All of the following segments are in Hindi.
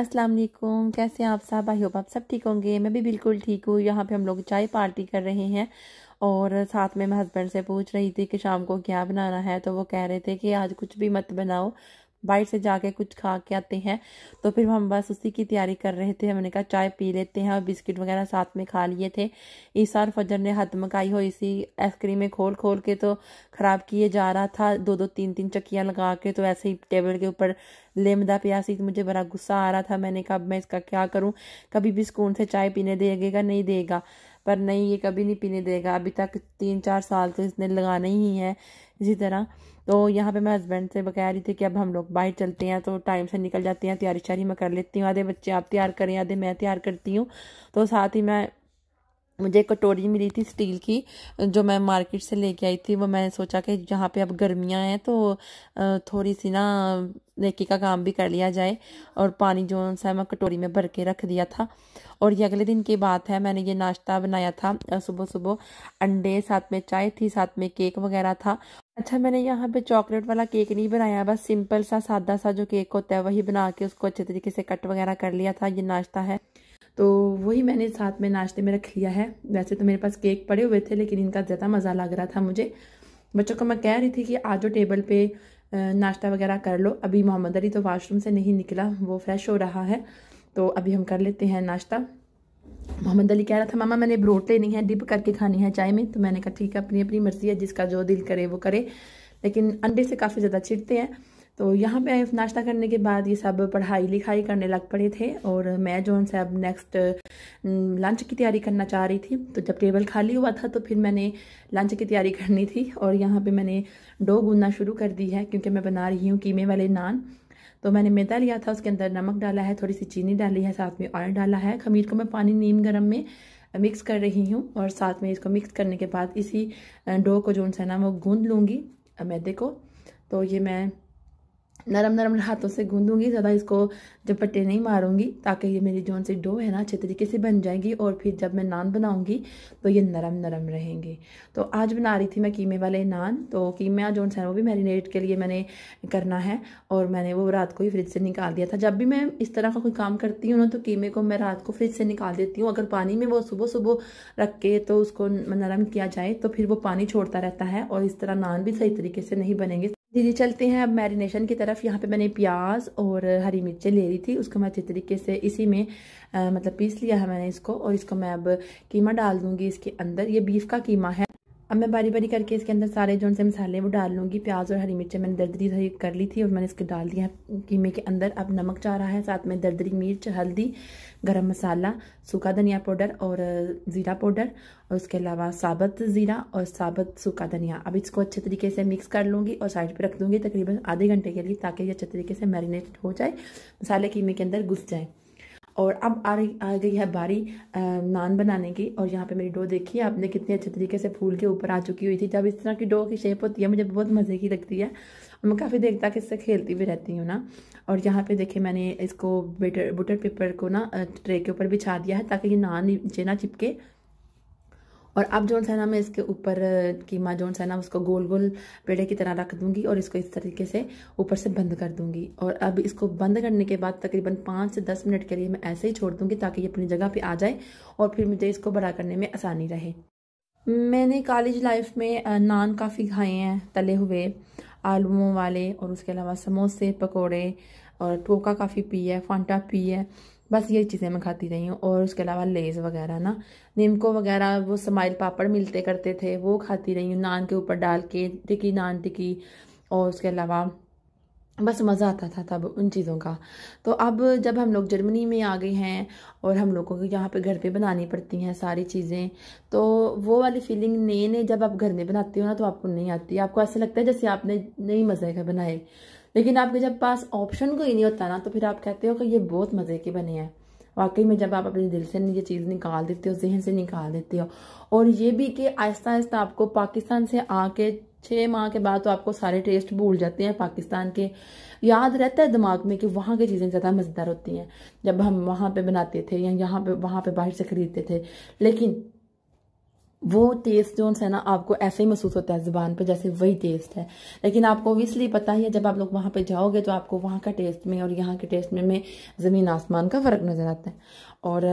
अस्सलाम वालेकुम कैसे हैं आप साहब आई होप आप सब ठीक होंगे मैं भी बिल्कुल ठीक हूँ यहाँ पे हम लोग चाय पार्टी कर रहे हैं और साथ में मैं हस्बैंड से पूछ रही थी कि शाम को क्या बनाना है तो वो कह रहे थे कि आज कुछ भी मत बनाओ बाहर से जाके कुछ खा के आते हैं तो फिर हम बस उसी की तैयारी कर रहे थे हमने कहा चाय पी लेते हैं और बिस्किट वगैरह साथ में खा लिए थे इस साल फजर ने हद मकाई हो इसी आइसक्रीमें खोल खोल के तो ख़राब किए जा रहा था दो दो तीन तीन चक्कियाँ लगा के तो ऐसे ही टेबल के ऊपर लेमदा प्यासी तो मुझे बड़ा गुस्सा आ रहा था मैंने कहा मैं इसका क्या करूँ कभी भी सुकून से चाय पीने देगा नहीं देगा पर नहीं ये कभी नहीं पीने देगा अभी तक तीन चार साल से तो इसने लगाना ही है इसी तरह तो यहाँ पे मैं हस्बैंड से बकह रही थी कि अब हम लोग बाहर चलते हैं तो टाइम से निकल जाते हैं तैयारी शारी मैं कर लेती हूँ आधे बच्चे आप तैयार करें आधे मैं तैयार करती हूँ तो साथ ही मैं मुझे कटोरी मिली थी स्टील की जो मैं मार्केट से लेके आई थी वो मैंने सोचा कि जहाँ पे अब गर्मियाँ हैं तो थोड़ी सी ना नेकी का काम भी कर लिया जाए और पानी जो सा मैं कटोरी में भर के रख दिया था और ये अगले दिन की बात है मैंने ये नाश्ता बनाया था सुबह सुबह अंडे साथ में चाय थी साथ में केक वगैरह था अच्छा मैंने यहाँ पे चॉकलेट वाला केक नहीं बनाया बस सिंपल सा सादा सा जो केक होता है वही बना के उसको अच्छे तरीके से कट वगैरह कर लिया था ये नाश्ता है तो वही मैंने साथ में नाश्ते में रख लिया है वैसे तो मेरे पास केक पड़े हुए थे लेकिन इनका ज़्यादा मज़ा लग रहा था मुझे बच्चों को मैं कह रही थी कि आज जाओ टेबल पे नाश्ता वगैरह कर लो अभी मोहम्मद अली तो वाशरूम से नहीं निकला वो फ्रेश हो रहा है तो अभी हम कर लेते हैं नाश्ता मोहम्मद अली कह रहा था मामा मैंने ब्रोट लेनी है डिप करके खानी है चाय में तो मैंने कहा ठीक है अपनी अपनी मर्जी है जिसका जो दिल करे वो करे लेकिन अंडे से काफ़ी ज़्यादा छिड़ते हैं तो यहाँ पे नाश्ता करने के बाद ये सब पढ़ाई लिखाई करने लग पड़े थे और मैं जो उनसे अब नेक्स्ट लंच की तैयारी करना चाह रही थी तो जब टेबल खाली हुआ था तो फिर मैंने लंच की तैयारी करनी थी और यहाँ पे मैंने डो गूंदना शुरू कर दी है क्योंकि मैं बना रही हूँ कीमे वाले नान तो मैंने मैदा लिया था उसके अंदर नमक डाला है थोड़ी सी चीनी डाली है साथ में ऑयल डाला है खमीर को मैं पानी नीम गर्म में मिक्स कर रही हूँ और साथ में इसको मिक्स करने के बाद इसी डो को जो है ना वो गूँध लूँगी मैदे को तो ये मैं नरम नरम हाथों से गूंदूंगी ज़्यादा इसको झपट्टे नहीं मारूंगी ताकि ये मेरी जोन सी डो है ना अच्छे तरीके से बन जाएगी और फिर जब मैं नान बनाऊंगी तो ये नरम नरम रहेंगे तो आज बना रही थी मैं कीमे वाले नान तो कीमा जौन सा है वो भी मैरिनेट के लिए मैंने करना है और मैंने वो रात को ही फ्रिज से निकाल दिया था जब भी मैं इस तरह का कोई काम करती हूँ ना तो कीमे को मैं रात को फ्रिज से निकाल देती हूँ अगर पानी में वो सुबह सुबह रख के तो उसको नरम किया जाए तो फिर वो पानी छोड़ता रहता है और इस तरह नान भी सही तरीके से नहीं बनेंगे दीदी चलते हैं अब मैरिनेशन की तरफ यहाँ पे मैंने प्याज और हरी मिर्चें ले ली थी उसको मैं अच्छे तरीके से इसी में आ, मतलब पीस लिया है मैंने इसको और इसको मैं अब कीमा डाल दूंगी इसके अंदर ये बीफ का कीमा है अब मैं बारी बारी करके इसके अंदर सारे जो से मसाले वो डाल लूँगी प्याज और हरी मिर्चें मैंने दर्दरी कर ली थी और मैंने इसके डाल दिया कीमे के अंदर अब नमक जा रहा है साथ में दर्दरी मिर्च हल्दी गरम मसाला सूखा धनिया पाउडर और ज़ीरा पाउडर और उसके अलावा साबत ज़ीरा और साबत सूखा धनिया अब इसको अच्छे तरीके से मिक्स कर लूँगी और साइड पर रख दूँगी तकरीबन आधे घंटे के लिए ताकि ये अच्छे तरीके से मैरिनेट हो जाए मसाले कीमे के अंदर घुस जाए और अब आ रही आ गई है बारी नान बनाने की और यहाँ पे मेरी डो देखी है आपने कितने अच्छे तरीके से फूल के ऊपर आ चुकी हुई थी जब इस तरह की डो की शेप होती है मुझे बहुत मज़े की लगती है और मैं काफ़ी देर तक इससे खेलती भी रहती हूँ ना और यहाँ पे देखिए मैंने इसको बेटर बटर पेपर को ना ट्रे के ऊपर बिछा दिया है ताकि ये नान नीचे ना चिपके और अब जो है ना मैं इसके ऊपर कीमा जो है ना उसको गोल गोल पेड़े की तरह रख दूंगी और इसको इस तरीके से ऊपर से बंद कर दूंगी और अब इसको बंद करने के बाद तकरीबन पाँच से दस मिनट के लिए मैं ऐसे ही छोड़ दूंगी ताकि ये अपनी जगह पर आ जाए और फिर मुझे इसको बड़ा करने में आसानी रहे मैंने कॉलेज लाइफ में नान काफ़ी खाए हैं तले हुए आलूओं वाले और उसके अलावा समोसे पकौड़े और टोका काफ़ी पी है फांटा पी है बस ये चीज़ें मैं खाती रही हूँ और उसके अलावा लेज़ वगैरह ना नीमको वगैरह वो समाइल पापड़ मिलते करते थे वो खाती रही हूँ नान के ऊपर डाल के टिकी नान टिकी और उसके अलावा बस मज़ा आता था तब उन चीज़ों का तो अब जब हम लोग जर्मनी में आ गए हैं और हम लोगों को यहाँ पे घर पे बनानी पड़ती हैं सारी चीज़ें तो वो वाली फीलिंग नए नए जब आप घर में बनाते हो ना तो आपको नहीं आती आपको ऐसा लगता है जैसे आपने नई मज़े का बनाए लेकिन आपके जब पास ऑप्शन को ही नहीं होता ना तो फिर आप कहते हो कि ये बहुत मज़े की बनी है वाकई में जब आप अपने दिल से ये चीज़ निकाल देते हो जहन से निकाल देते हो और ये भी कि आहिस्ता आहिस्ता आपको पाकिस्तान से आके छः माह के बाद तो आपको सारे टेस्ट भूल जाते हैं पाकिस्तान के याद रहता है दिमाग में कि वहाँ की चीज़ें ज़्यादा मज़ेदार होती हैं जब हम वहाँ पे बनाते थे या यहाँ पे वहाँ पे बाहर से खरीदते थे लेकिन वो टेस्ट जो है ना आपको ऐसे ही महसूस होता है ज़ुबान पे जैसे वही टेस्ट है लेकिन आपको ओबियसली पता ही है जब आप लोग वहाँ पे जाओगे तो आपको वहाँ का टेस्ट में और यहाँ के टेस्ट में में ज़मीन आसमान का फ़र्क नज़र आता है और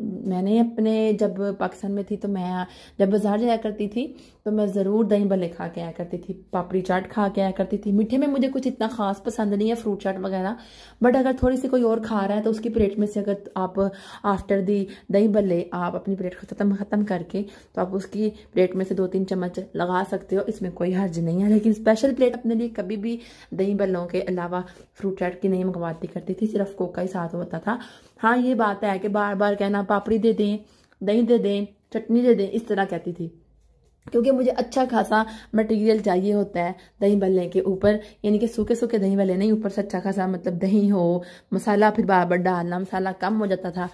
मैंने अपने जब पाकिस्तान में थी तो मैं जब बाज़ार जाया करती थी तो मैं ज़रूर दही भले खा के आया करती थी पापड़ी चाट खा के आया करती थी मीठे में मुझे कुछ इतना ख़ास पसंद नहीं है फ्रूट चाट वगैरह बट अगर थोड़ी सी कोई और खा रहा है तो उसकी प्लेट में से अगर आप आफ्टर दी दही भले आप अपनी प्लेट ख़त्म ख़त्म करके तो आप उसकी प्लेट में से दो तीन चम्मच लगा सकते हो इसमें कोई हर्ज नहीं है लेकिन स्पेशल प्लेट अपने लिए कभी भी दही बल्लों के अलावा फ्रूट चाट की नहीं मंगवाती करती थी सिर्फ कोका ही साथ होता था हाँ ये बात है कि बार बार कहना पापड़ी दे दें दही दे दें चटनी दे दें इस तरह कहती थी क्योंकि मुझे अच्छा खासा मटेरियल चाहिए होता है दही बल्ले के ऊपर यानी कि सूखे सूखे दही बल्ले नहीं ऊपर से अच्छा खासा मतलब दही हो मसाला फिर बार बार डालना मसाला कम हो जाता था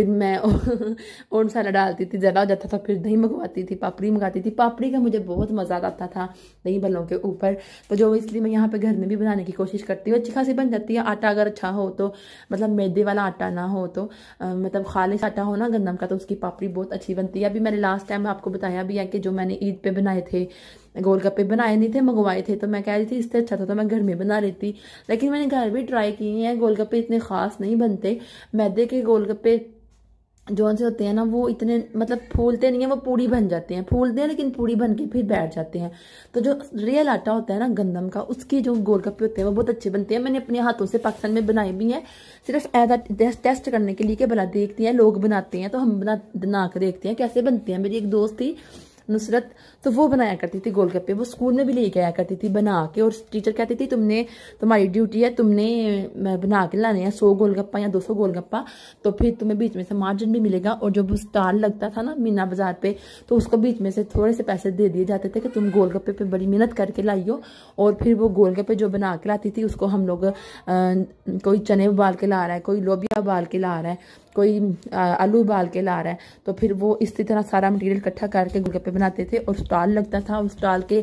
फिर मैं और मसाला डालती थी ज़रा हो जाता था फिर दही मंगवाती थी पापड़ी मंगाती थी पापड़ी का मुझे बहुत मज़ा आता था दही भल्लों के ऊपर तो जो इसलिए मैं यहाँ पे घर में भी बनाने की कोशिश करती हूँ अच्छी खासी बन जाती है आटा अगर अच्छा हो तो मतलब मैदे वाला आटा ना हो तो आ, मतलब खालिश आटा हो ना गंदम का तो उसकी पापड़ी बहुत अच्छी बनती है अभी मैंने लास्ट टाइम आपको बताया भी है कि जो मैंने ईद पर बनाए थे गोलगप्पे बनाए नहीं थे मंगवाए थे तो मैं कह रही थी इससे अच्छा था तो मैं घर में बना लेती लेकिन मैंने घर भी ट्राई किए हैं गोलगप्पे इतने ख़ास नहीं बनते मैदे के गोलगप्पे जो से होते हैं ना वो इतने मतलब फूलते नहीं है वो पूरी बन जाते हैं फूलते हैं लेकिन पूरी बन के फिर बैठ जाते हैं तो जो रियल आटा होता है ना गंदम का उसके जो गोलगप्पे होते हैं वो बहुत अच्छे बनते हैं मैंने अपने हाथों से पाकिस्तान में बनाए भी हैं सिर्फ एज टेस्ट करने के लिए के भला देखती हैं लोग बनाते हैं तो हम बना बना देखते हैं कैसे बनते हैं मेरी एक दोस्त थी नुसरत तो वो बनाया करती थी गोलगप्पे वो स्कूल में भी लेके आया करती थी बना के और टीचर कहती थी तुमने तुम्हारी ड्यूटी है तुमने बना के लाने हैं सौ गोलगप्पा या दो सौ गोलगप्पा तो फिर तुम्हें बीच में से मार्जिन भी मिलेगा और जब स्टाल लगता था ना मीना बाजार पे तो उसको बीच में से थोड़े से पैसे दे दिए जाते थे कि तुम गोलगप्पे पर बड़ी मेहनत करके लाइयो और फिर वो गोलगप्पे जो बना के लाती थी उसको हम लोग कोई चने उबाल के ला रहा है कोई लोबिया उबाल के ला रहा है कोई आलू उबाल के ला रहा है तो फिर वो इसी तरह सारा मटेरियल इकट्ठा करके गोलगप्पे बनाते थे और स्टॉल लगता था उस स्टॉल के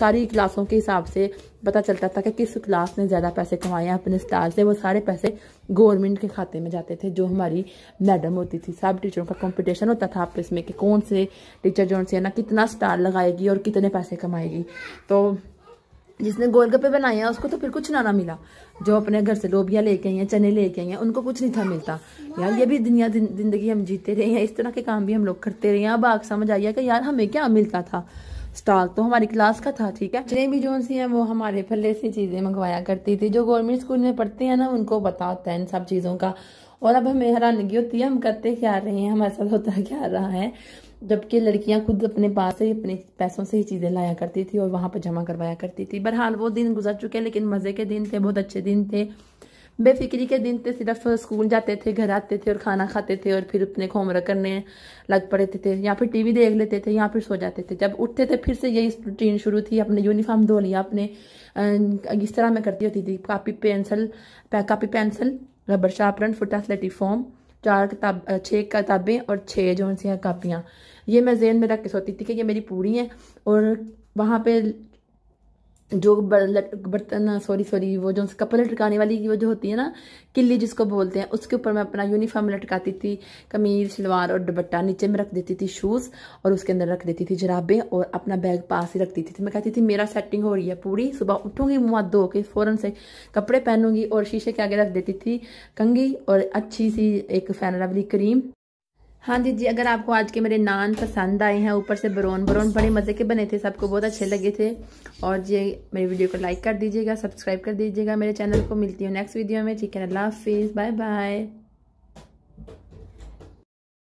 सारी क्लासों के हिसाब से पता चलता था कि किस क्लास ने ज़्यादा पैसे कमाए हैं अपने स्टॉल से वो सारे पैसे गवर्नमेंट के खाते में जाते थे जो हमारी मैडम होती थी सब टीचरों का कंपटीशन होता था आपस में कि कौन से टीचर जो है ना कितना स्टॉल लगाएगी और कितने पैसे कमाएगी तो जिसने गोलगप्पे बनाए हैं उसको तो फिर कुछ ना ना मिला जो अपने घर से लोबिया लेके आई हैं चने लेके आई हैं उनको कुछ नहीं था मिलता यार ये भी दुनिया जिंदगी हम जीते रहे हैं इस तरह के काम भी हम लोग करते रहे हैं अब आग समझ आई है कि यार हमें क्या मिलता था स्टॉल तो हमारी क्लास का था ठीक है जिन्हें भी जो सी है वो हमारे फल्ले से चीज़ें मंगवाया करती थी जो गवर्नमेंट स्कूल में पढ़ते हैं ना उनको पता होता है इन सब चीज़ों का और अब हमें हैरानगी होती है हम करते क्या रहे हैं हमारे साथ होता क्या रहा है जबकि लड़कियां खुद अपने पास ही अपने पैसों से ही चीज़ें लाया करती थी और वहाँ पर जमा करवाया करती थी बहरहाल वो दिन गुजर चुके लेकिन मज़े के दिन थे बहुत अच्छे दिन थे बेफिक्री के दिन थे सिर्फ स्कूल जाते थे घर आते थे और खाना खाते थे और फिर अपने होमवर्क करने लग पड़ते थे या फिर टीवी देख लेते थे या फिर सो जाते थे जब उठते थे फिर से यही रूटीन शुरू थी अपने यूनिफॉर्म धो लिया अपने इस तरह मैं करती होती थी copy pencil copy pencil rubber sharpener फुटा फॉर्म चार किताब छः किताबें और छः जो उनसे कापियाँ ये मैं जेन में रख के सोती थी कि ये मेरी पूरी हैं और वहाँ पे जो बर्तन सॉरी सॉरी वो जो कपड़े लटकाने वाली वो जो होती है ना किल्ली जिसको बोलते हैं उसके ऊपर मैं अपना यूनिफॉर्म लटकाती थी कमीज सलवार और दुबट्टा नीचे में रख देती थी शूज़ और उसके अंदर रख देती थी जराबें और अपना बैग पास ही रखती थी थी मैं कहती थी मेरा सेटिंग हो रही है पूरी सुबह उठूंगी मुँह धो के फ़ौरन से कपड़े पहनूंगी और शीशे के आगे रख देती थी कंगी और अच्छी सी एक फैनरा वाली क्रीम हाँ दीदी अगर आपको आज के मेरे नान पसंद आए हैं ऊपर से ब्रोन ब्रोन बड़े मज़े के बने थे सबको बहुत अच्छे लगे थे और ये मेरी वीडियो को लाइक कर दीजिएगा सब्सक्राइब कर दीजिएगा मेरे चैनल को मिलती हूँ नेक्स्ट वीडियो में ठीक है अल्लाह हाफिज़ बाय बाय